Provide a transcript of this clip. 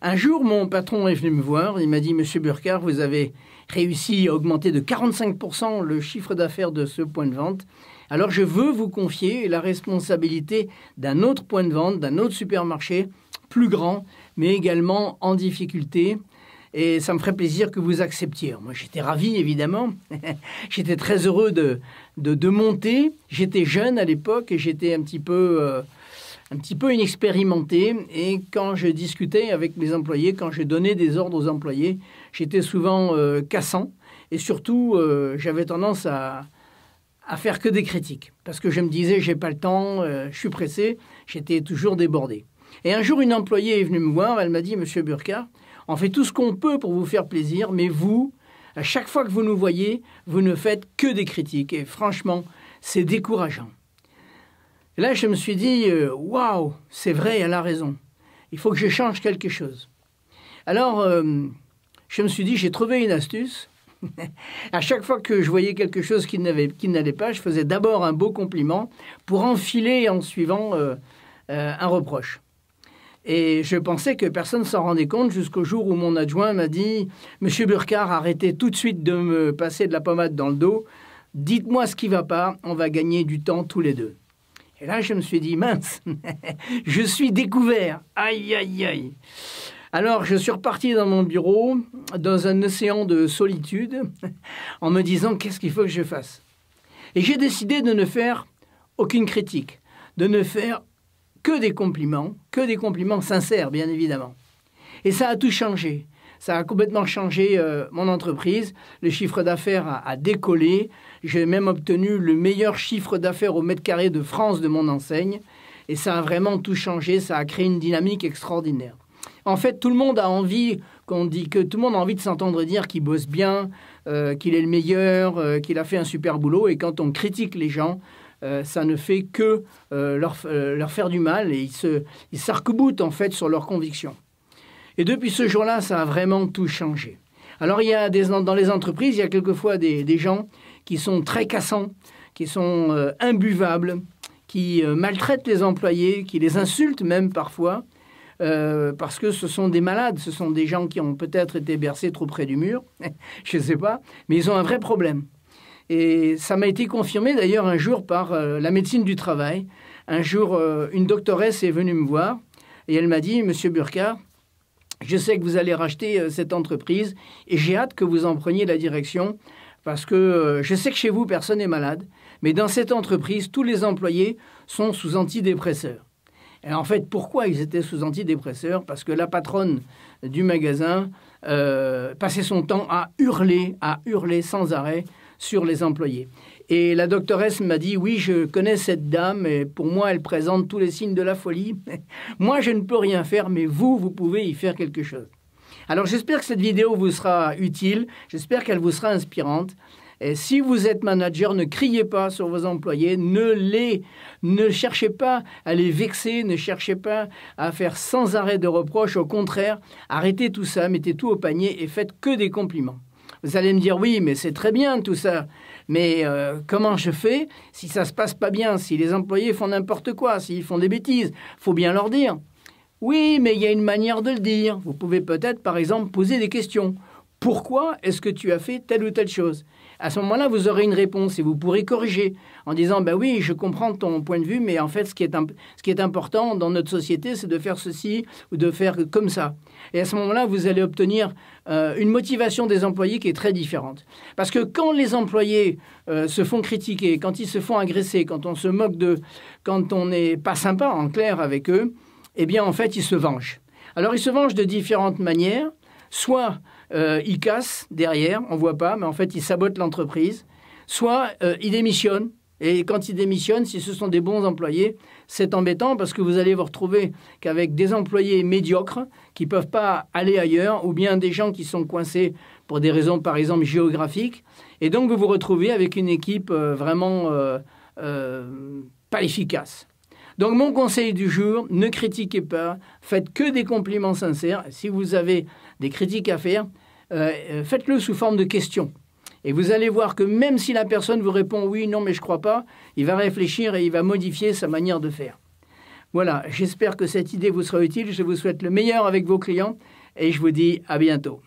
Un jour, mon patron est venu me voir. Il m'a dit Monsieur Burkhardt, vous avez réussi à augmenter de 45% le chiffre d'affaires de ce point de vente. Alors, je veux vous confier la responsabilité d'un autre point de vente, d'un autre supermarché, plus grand, mais également en difficulté. Et ça me ferait plaisir que vous acceptiez. Moi, j'étais ravi, évidemment. j'étais très heureux de, de, monter. J'étais jeune à l'époque et j'étais un petit peu. Euh, un petit peu inexpérimenté. Et quand je discutais avec mes employés, quand je donnais des ordres aux employés, j'étais souvent euh, cassant. Et surtout, euh, j'avais tendance à, à faire que des critiques. Parce que je me disais, j'ai pas le temps, euh, je suis pressé. J'étais toujours débordé. Et un jour, une employée est venue me voir. Elle m'a dit, Monsieur Burkhardt, on fait tout ce qu'on peut pour vous faire plaisir, mais vous, à chaque fois que vous nous voyez, vous ne faites que des critiques. Et franchement, c'est décourageant. Et là, je me suis dit, euh, waouh, c'est vrai, elle a raison. Il faut que je change quelque chose. Alors, euh, je me suis dit, j'ai trouvé une astuce. à chaque fois que je voyais quelque chose qui n'allait pas, je faisais d'abord un beau compliment pour enfiler en suivant euh, un reproche. Et je pensais que personne s'en rendait compte jusqu'au jour où mon adjoint m'a dit Monsieur Burkhardt, arrêtez tout de suite de me passer de la pommade dans le dos. Dites-moi ce qui va pas, on va gagner du temps tous les deux. Et là, je me suis dit, mince, je suis découvert. Aïe, aïe, aïe. Alors, je suis reparti dans mon bureau, dans un océan de solitude, en me disant, qu'est-ce qu'il faut que je fasse Et j'ai décidé de ne faire aucune critique, de ne faire que des compliments, que des compliments sincères, bien évidemment. Et ça a tout changé. Ça a complètement changé euh, mon entreprise. Le chiffre d'affaires a, décollé. J'ai même obtenu le meilleur chiffre d'affaires au mètre carré de France de mon enseigne. Et ça a vraiment tout changé. Ça a créé une dynamique extraordinaire. En fait, tout le monde a envie qu'on dit que tout le monde a envie de s'entendre dire qu'il bosse bien, euh, qu'il est le meilleur, euh, qu'il a fait un super boulot. Et quand on critique les gens, ça ne fait que leur, faire du mal et ils s'arc-boutent en fait sur leurs convictions. Et depuis ce jour-là, ça a vraiment tout changé. Alors, il y a dans les entreprises, il y a quelquefois des, gens qui sont très cassants, qui sont euh, imbuvables, qui euh, maltraitent les employés, qui les insultent même parfois, euh, parce que ce sont des malades, ce sont des gens qui ont peut-être été bercés trop près du mur, je ne sais pas, mais ils ont un vrai problème. Et ça m'a été confirmé d'ailleurs un jour par la médecine du travail. Un jour, une doctoresse est venue me voir et elle m'a dit, Monsieur Burkhardt, je sais que vous allez racheter euh, cette entreprise et j'ai hâte que vous en preniez la direction parce que euh, je sais que chez vous, personne n'est malade, mais dans cette entreprise, tous les employés sont sous antidépresseurs. Et en fait, pourquoi ils étaient sous antidépresseurs Parce que la patronne du magasin euh, passait son temps à hurler, à hurler sans arrêt sur les employés. Et la doctoresse m'a dit Oui, je connais cette dame, et pour moi, elle présente tous les signes de la folie. moi, je ne peux rien faire, mais vous, vous pouvez y faire quelque chose. Alors, j'espère que cette vidéo vous sera utile, j'espère qu'elle vous sera inspirante. Et si vous êtes manager, ne criez pas sur vos employés, ne les, ne cherchez pas à les vexer, ne cherchez pas à faire sans arrêt de reproches. Au contraire, arrêtez tout ça, mettez tout au panier et faites que des compliments. Vous allez me dire oui, mais c'est très bien tout ça. Mais euh, comment je fais si ça se passe pas bien, si les employés font n'importe quoi, s'ils font des bêtises Faut bien leur dire. Oui, mais il y a une manière de le dire. Vous pouvez peut-être, par exemple, poser des questions pourquoi est-ce que tu as fait telle ou telle chose À ce moment-là, vous aurez une réponse et vous pourrez corriger en disant Ben oui, je comprends ton point de vue, mais en fait, ce qui est, important dans notre société, c'est de faire ceci ou de faire comme ça. Et à ce moment-là, vous allez obtenir euh, une motivation des employés qui est très différente. Parce que quand les employés euh, se font critiquer, quand ils se font agresser, quand on se moque d'eux, quand on n'est pas sympa en clair avec eux, eh bien, en fait, ils se vengent. Alors, ils se vengent de différentes manières. Soit ils euh, il casse derrière, on ne voit pas, mais en fait il sabote l'entreprise. Soit ils euh, il démissionne. Et quand il démissionne, si ce sont des bons employés, c'est embêtant parce que vous allez vous retrouver qu'avec des employés médiocres qui ne peuvent pas aller ailleurs, ou bien des gens qui sont coincés pour des raisons, par exemple, géographiques. Et donc vous vous retrouvez avec une équipe euh, vraiment pas efficace. Donc mon conseil du jour, ne critiquez pas, faites que des compliments sincères. Si vous avez des critiques à faire, euh, euh, faites-le sous forme de questions. Et vous allez voir que même si la personne vous répond oui, non, mais je crois pas, il va réfléchir et il va modifier sa manière de faire. Voilà, j'espère que cette idée vous sera utile. Je vous souhaite le meilleur avec vos clients et je vous dis à bientôt.